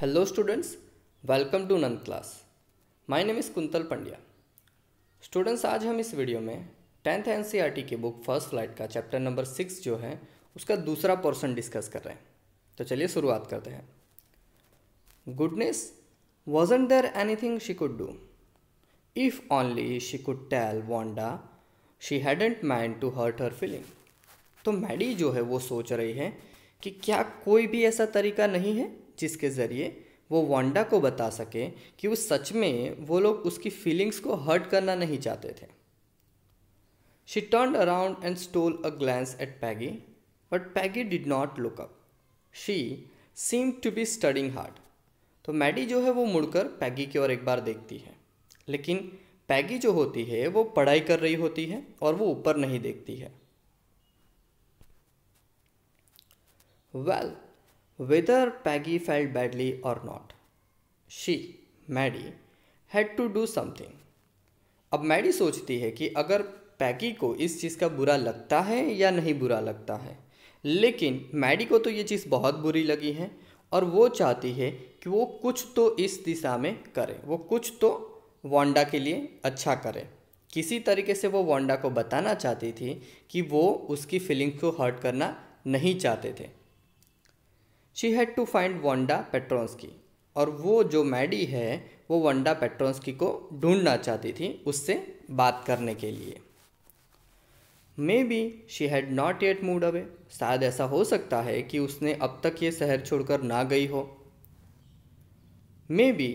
Hello students welcome to Nand class my name is Kuntal Pandya students आज हम इस वीडियो में टेंथ एन की बुक फर्स्ट फ्लाइट का चैप्टर नंबर सिक्स जो है उसका दूसरा पोर्सन डिस्कस कर रहे हैं तो चलिए शुरुआत करते हैं goodness wasn't there anything she could do if only she could tell Wanda she hadn't mind to hurt her feeling तो मैडी जो है वो सोच रही है कि क्या कोई भी ऐसा तरीका नहीं है जिसके ज़रिए वो वांडा को बता सके कि वो सच में वो लोग उसकी फीलिंग्स को हर्ट करना नहीं चाहते थे she turn around and stole a glance at Peggy but Peggy did not look up she seem to be studying hard तो मैडी जो है वो मुड़कर पैगी की ओर एक बार देखती है लेकिन पैगी जो होती है वो पढ़ाई कर रही होती है और वो ऊपर नहीं देखती है well well, whether Peggy felt badly or not. She, Maddie had to do something. अब मैडी सोचती है कि अगर पैगी को इस चीज़ का बुरा लगता है या नहीं बुरा लगता है लेकिन मैडी को तो ये चीज़ बहुत बुरी लगी है और वो चाहती है कि वो कुछ तो इस दिशा में करे वो कुछ तो वांडा के लिए अच्छा करे किसी तरीके से वो वांडा को बताना चाहती थी कि वो उसकी फीलिंग्स को हर्ट करना नहीं चाहते थे she had to find Wanda Petronski और वो जो मैडी है वो वंडा पेट्रोन्सकी को ढूंढना चाहती थी उससे बात करने के लिए maybe she had not yet moved away शायद ऐसा हो सकता है कि उसने अब तक ये शहर छोड़कर ना गई हो maybe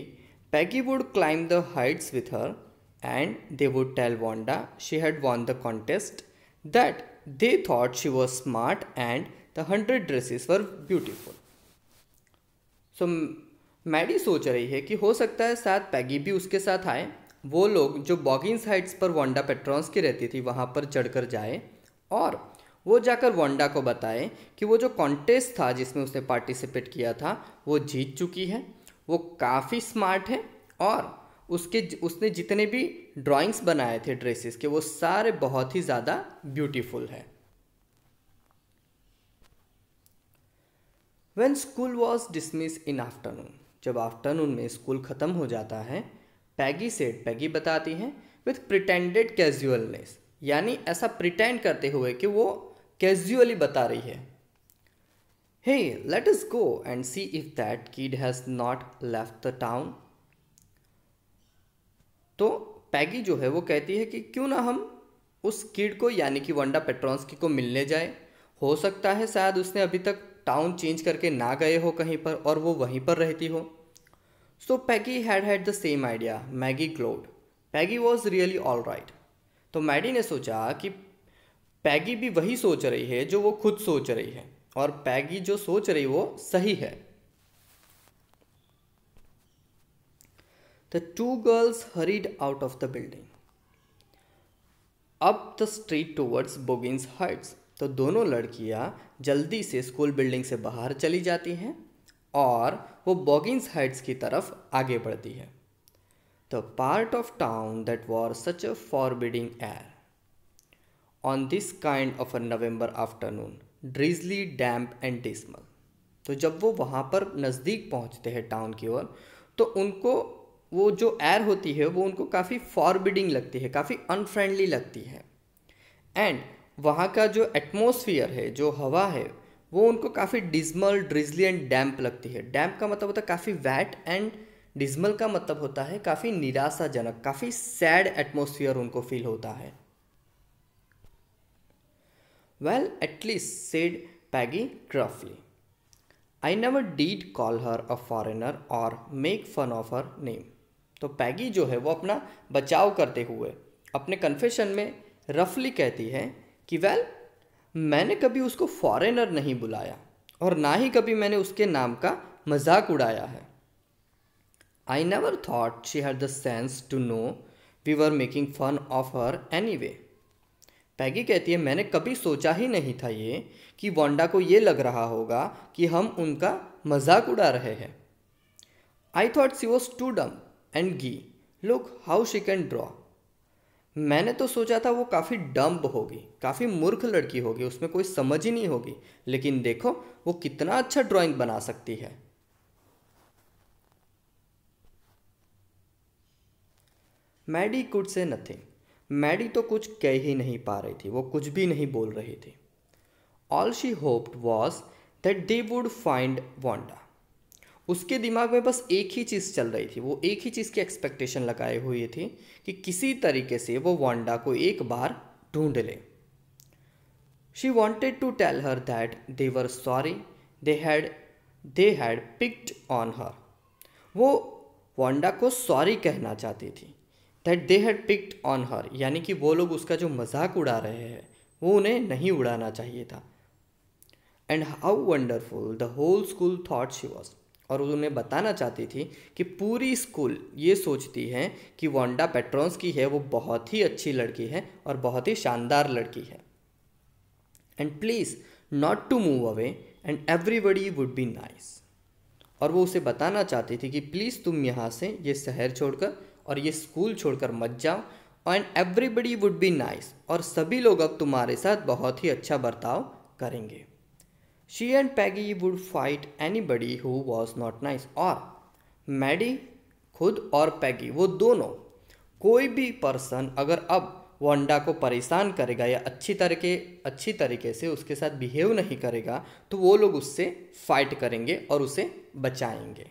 Peggy would climb the heights with her and they would tell Wanda she had won the contest that they thought she was smart and the hundred dresses were beautiful so Maddie सोच रही है कि हो सकता है साथ पैगी भी उसके साथ आए वो लोग जो बॉगिंग हाइट्स पर वोंडा पेट्रॉन्स की रहती थी वहाँ पर चढ़कर जाए और वो जाकर वोंडा को बताए कि वो जो कॉन्टेस्ट था जिसमें उसने पार्टिसिपेट किया था वो जीत चुकी है वो काफ़ी स्मार्ट है और उसके उसने जितने भी ड्राइंग्स बनाए थे ड्रेसेस के वो सारे बहुत ही ज़्यादा ब्यूटीफुल है when school was dismissed in afternoon जब आफ्टरनून में स्कूल ख़त्म हो जाता है पैगी सेट पैगी बताती हैं विथ प्रिटेंडेड कैजुअलनेस यानी ऐसा प्रिटेंड करते हुए कि वो कैजुअली बता रही है hey let's go and see if that kid has not left the town तो पैगी जो है वो कहती है कि क्यों ना हम उस किड को यानी कि वंडा पेट्रॉन्सकी को मिलने जाए हो सकता है शायद उसने अभी तक टाउन चेंज करके ना गए हो कहीं पर और वो वहीं पर रहती हो so Peggy had had the same idea Maddie glowed Peggy was really all right तो मैडी ने सोचा कि पैगी भी वही सोच रही है जो वो खुद सोच रही है और पैगी जो सोच रही वो सही है the two girls hurried out of the building up the street towards Bogin's heights तो दोनों लड़कियाँ जल्दी से स्कूल बिल्डिंग से बाहर चली जाती हैं और वो बॉगिंग्स हाइट्स की तरफ आगे बढ़ती है the part of town that wore such a forbidding air on this kind of a November afternoon drizzly damp and dismal तो जब वो वहाँ पर नज़दीक पहुँचते हैं टाउन की ओर तो उनको वो जो एयर होती है वो उनको काफ़ी फॉरबिडिंग लगती है काफ़ी अनफ्रेंडली लगती है एंड वहाँ का जो एटमोसफियर है जो हवा है वो उनको काफ़ी डिजमल ड्रिजली एंड डैम्प लगती है डैम्प का मतलब होता है काफ़ी वैट एंड डिजमल का मतलब होता है काफ़ी निराशाजनक काफ़ी सैड एटमोसफियर उनको फील होता है well at least said Peggy gruffly I never did call her a foreigner or make fun of her name तो पैगी जो है वो अपना बचाव करते हुए अपने कन्फेशन में रफली कहती है कि वेल मैंने कभी उसको फॉरेनर नहीं बुलाया और ना ही कभी मैंने उसके नाम का मजाक उड़ाया है I never thought she had the sense to know we were making fun of her anyway Peggy कहती है मैंने कभी सोचा ही नहीं था ये कि वोंडा को ये लग रहा होगा कि हम उनका मजाक उड़ा रहे हैं I thought she was too dumb and gee look how she can draw मैंने तो सोचा था वो काफ़ी डम्ब होगी काफ़ी मूर्ख लड़की होगी उसमें कोई समझ ही नहीं होगी लेकिन देखो वो कितना अच्छा ड्राइंग बना सकती है Maddie could say nothing Maddie तो कुछ कह ही नहीं पा रही थी वो कुछ भी नहीं बोल रही थी all she hoped was that they would find Wanda उसके दिमाग में बस एक ही चीज़ चल रही थी वो एक ही चीज़ की एक्सपेक्टेशन लगाए हुए थी कि किसी तरीके से वो वांडा को एक बार ढूंढ ले she wanted to tell her that they were sorry they had they had picked on her वो वांडा को सॉरी कहना चाहती थी that they had picked on her यानी कि वो लोग उसका जो मजाक उड़ा रहे हैं वो उन्हें नहीं उड़ाना चाहिए था and how wonderful the whole school thought she was और उन्हें बताना चाहती थी कि पूरी स्कूल ये सोचती है कि वोंडा पेट्रोन्स की है वो बहुत ही अच्छी लड़की है और बहुत ही शानदार लड़की है and please not to move away and everybody would be nice और वो उसे बताना चाहती थी कि प्लीज़ तुम यहाँ से ये शहर छोड़कर और ये स्कूल छोड़कर मत जाओ and everybody would be nice और सभी लोग अब तुम्हारे साथ बहुत ही अच्छा बर्ताव करेंगे She and Peggy would fight anybody who was not nice. और मैडी खुद और पैगी वो दोनों कोई भी पर्सन अगर अब वंडा को परेशान करेगा या अच्छी तरीके अच्छी तरीके से उसके साथ बिहेव नहीं करेगा तो वो लोग उससे फाइट करेंगे और उसे बचाएंगे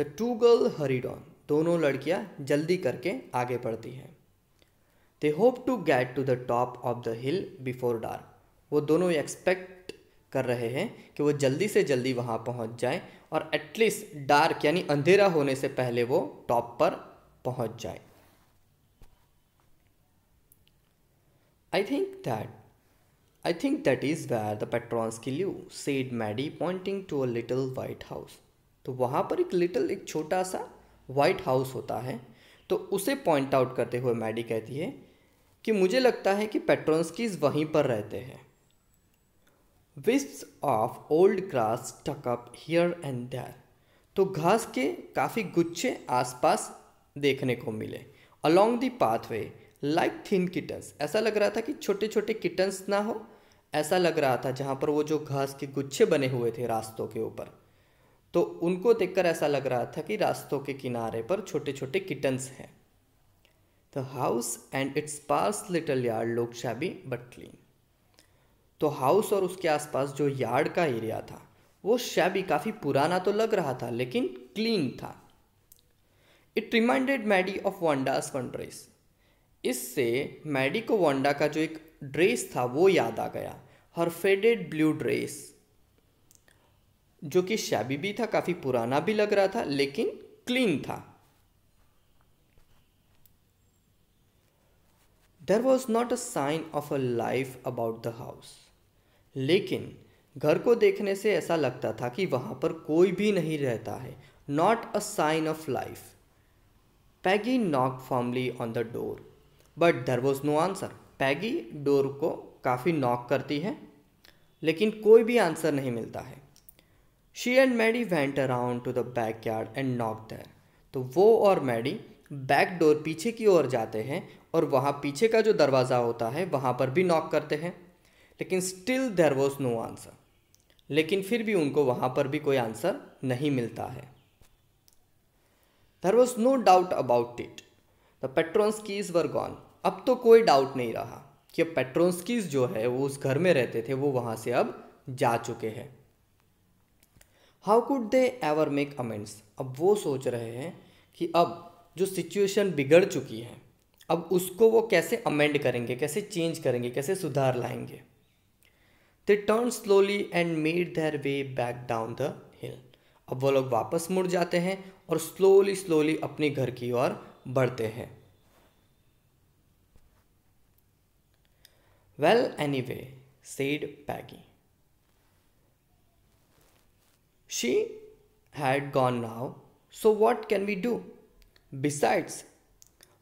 द टू गर्ल हरीड दोनों लड़कियां जल्दी करके आगे बढ़ती हैं they hope to get to the top of the hill before dark वो दोनों एक्सपेक्ट कर रहे हैं कि वो जल्दी से जल्दी वहाँ पहुँच जाए और एटलीस्ट डार्क यानी अंधेरा होने से पहले वो टॉप पर पहुँच जाए I think that I think that is where the की ल्यू said Maddie, pointing to a little white house. तो वहाँ पर एक लिटिल एक छोटा सा वाइट हाउस होता है तो उसे पॉइंट आउट करते हुए मैडी कहती है कि मुझे लगता है कि की वहीं पर रहते हैं wisps of old grass stuck up here and there तो घास के काफ़ी गुच्छे आसपास देखने को मिले along the pathway like thin kittens ऐसा लग रहा था कि छोटे छोटे किटन्स ना हो ऐसा लग रहा था जहाँ पर वो जो घास के गुच्छे बने हुए थे रास्तों के ऊपर तो उनको देखकर ऐसा लग रहा था कि रास्तों के किनारे पर छोटे छोटे किटन्स हैं the house and its sparse little yard look shabby but clean तो हाउस और उसके आसपास जो यार्ड का एरिया था वो शैबी काफ़ी पुराना तो लग रहा था लेकिन क्लीन था it reminded Maddie of Wanda's one dress इससे मैडी को वंडा का जो एक ड्रेस था वो याद आ गया हर फेडेड ब्लू ड्रेस जो कि शैबी भी था काफ़ी पुराना भी लग रहा था लेकिन क्लीन था there was not a sign of a life about the house लेकिन घर को देखने से ऐसा लगता था कि वहाँ पर कोई भी नहीं रहता है not a sign of life Peggy knock formally on the door but there was no answer Peggy door को काफ़ी नॉक करती है लेकिन कोई भी आंसर नहीं मिलता है she and Maddie went around to the back yard and knock there तो वो और मैडी बैक डोर पीछे की ओर जाते हैं और वहाँ पीछे का जो दरवाज़ा होता है वहाँ पर भी नॉक करते हैं लेकिन still there was no answer लेकिन फिर भी उनको वहाँ पर भी कोई आंसर नहीं मिलता है there was no doubt about it the Petronskis were gone अब तो कोई डाउट नहीं रहा कि अब पेट्रोन्स कीज जो है वो उस घर में रहते थे वो वहाँ से अब जा चुके हैं how could they ever make amends अब वो सोच रहे हैं कि अब जो सिचुएशन बिगड़ चुकी है अब उसको वो कैसे अमेंड करेंगे कैसे चेंज करेंगे कैसे सुधार लाएंगे they turn slowly and made their way back down the hill अब वो लोग वापस मुड़ जाते हैं और स्लोली स्लोली अपने घर की ओर बढ़ते हैं well anyway said Peggy she had gone now so what can we do Besides,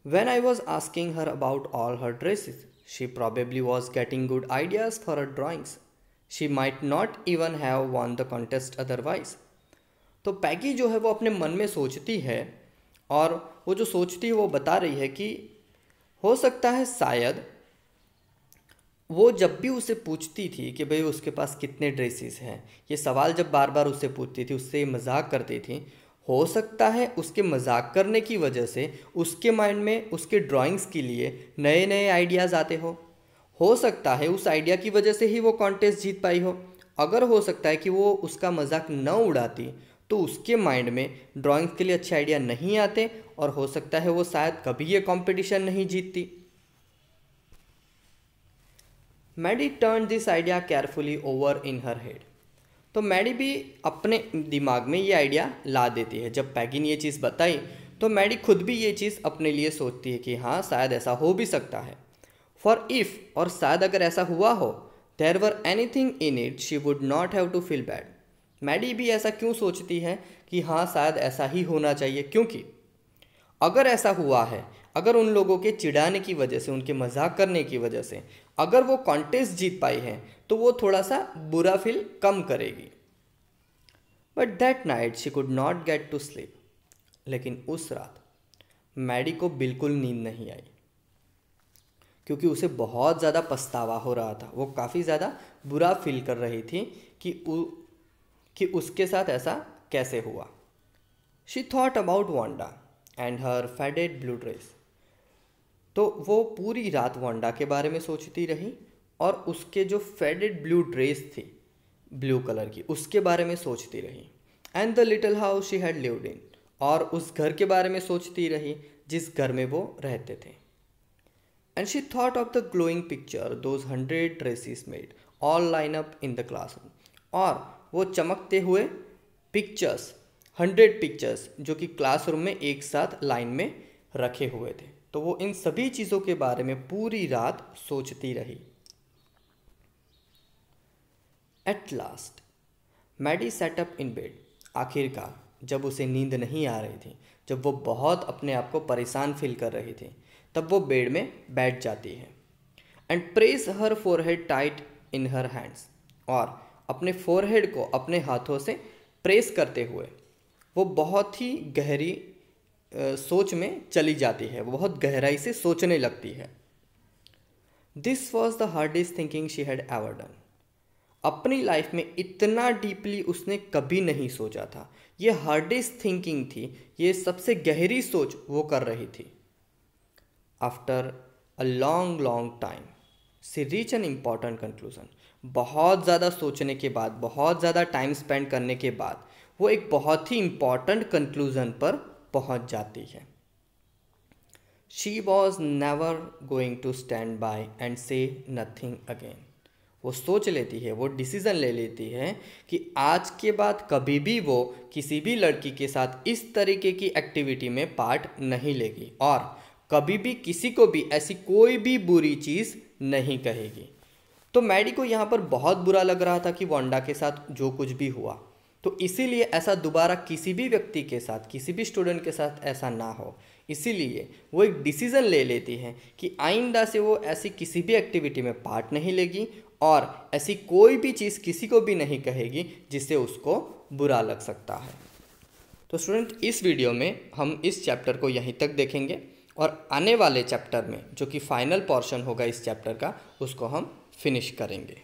when I was asking her about all her dresses, she probably was getting good ideas for her drawings. She might not even have won the contest otherwise. तो Peggy जो है वो अपने मन में सोचती है और वो जो सोचती है वो बता रही है कि हो सकता है शायद वो जब भी उसे पूछती थी कि भाई उसके पास कितने ड्रेसेस हैं ये सवाल जब बार बार उससे पूछती थी उससे मजाक करती थी हो सकता है उसके मजाक करने की वजह से उसके माइंड में उसके ड्राइंग्स के लिए नए नए आइडियाज़ आते हो हो सकता है उस आइडिया की वजह से ही वो कॉन्टेस्ट जीत पाई हो अगर हो सकता है कि वो उसका मजाक न उड़ाती तो उसके माइंड में ड्राइंग्स के लिए अच्छे आइडिया नहीं आते और हो सकता है वो शायद कभी ये कॉम्पिटिशन नहीं जीतती Maddie turn this idea carefully over in her head तो मैडी भी अपने दिमाग में ये आइडिया ला देती है जब पैगी ने ये चीज़ बताई तो मैडी खुद भी ये चीज़ अपने लिए सोचती है कि हाँ शायद ऐसा हो भी सकता है फॉर इफ़ और शायद अगर ऐसा हुआ हो there were anything in it she would not have to feel bad Maddie भी ऐसा क्यों सोचती है कि हाँ शायद ऐसा ही होना चाहिए क्योंकि अगर ऐसा हुआ है अगर उन लोगों के चिढ़ाने की वजह से उनके मजाक करने की वजह से अगर वो कॉन्टेस्ट जीत पाई है तो वो थोड़ा सा बुरा फील कम करेगी but that night she could not get to sleep लेकिन उस रात मैडी को बिल्कुल नींद नहीं आई क्योंकि उसे बहुत ज़्यादा पछतावा हो रहा था वो काफ़ी ज़्यादा बुरा फील कर रही थी कि उ, कि उसके साथ ऐसा कैसे हुआ she thought about Wanda and her faded blue dress तो वो पूरी रात वांडा के बारे में सोचती रही और उसके जो फेडेड ब्लू ड्रेस थी ब्लू कलर की उसके बारे में सोचती रही and the little house she had lived in और उस घर के बारे में सोचती रही जिस घर में वो रहते थे and she thought of the glowing picture those hundred dresses made all line up in the classroom और वो चमकते हुए पिक्चर्स हंड्रेड पिक्चर्स जो कि क्लासरूम में एक साथ लाइन में रखे हुए थे तो वो इन सभी चीज़ों के बारे में पूरी रात सोचती रही at last Maddie sat up in bed आखिरकार जब उसे नींद नहीं आ रही थी जब वो बहुत अपने आप को परेशान फील कर रही थी तब वो बेड में बैठ जाती है and press her forehead tight in her hands और अपने फोरहेड को अपने हाथों से प्रेस करते हुए वो बहुत ही गहरी आ, सोच में चली जाती है वो बहुत गहराई से सोचने लगती है this was the hardest thinking she had ever done अपनी लाइफ में इतना डीपली उसने कभी नहीं सोचा था ये हार्डेस्ट थिंकिंग थी ये सबसे गहरी सोच वो कर रही थी after a long long time she reach an important conclusion बहुत ज़्यादा सोचने के बाद बहुत ज़्यादा टाइम स्पेंड करने के बाद वो एक बहुत ही इम्पॉर्टेंट कंक्लूज़न पर पहुंच जाती है she was never going to stand by and say nothing again वो सोच लेती है वो डिसीज़न ले लेती है कि आज के बाद कभी भी वो किसी भी लड़की के साथ इस तरीके की एक्टिविटी में पार्ट नहीं लेगी और कभी भी किसी को भी ऐसी कोई भी बुरी चीज़ नहीं कहेगी तो मैडी को यहाँ पर बहुत बुरा लग रहा था कि वोंडा के साथ जो कुछ भी हुआ तो इसीलिए ऐसा दोबारा किसी भी व्यक्ति के साथ किसी भी स्टूडेंट के साथ ऐसा ना हो इसीलिए वो एक डिसीज़न ले लेती है कि आइंदा से वो ऐसी किसी भी एक्टिविटी में पार्ट नहीं लेगी और ऐसी कोई भी चीज़ किसी को भी नहीं कहेगी जिससे उसको बुरा लग सकता है तो स्टूडेंट इस वीडियो में हम इस चैप्टर को यहीं तक देखेंगे और आने वाले चैप्टर में जो कि फाइनल पोर्शन होगा इस चैप्टर का उसको हम फिनिश करेंगे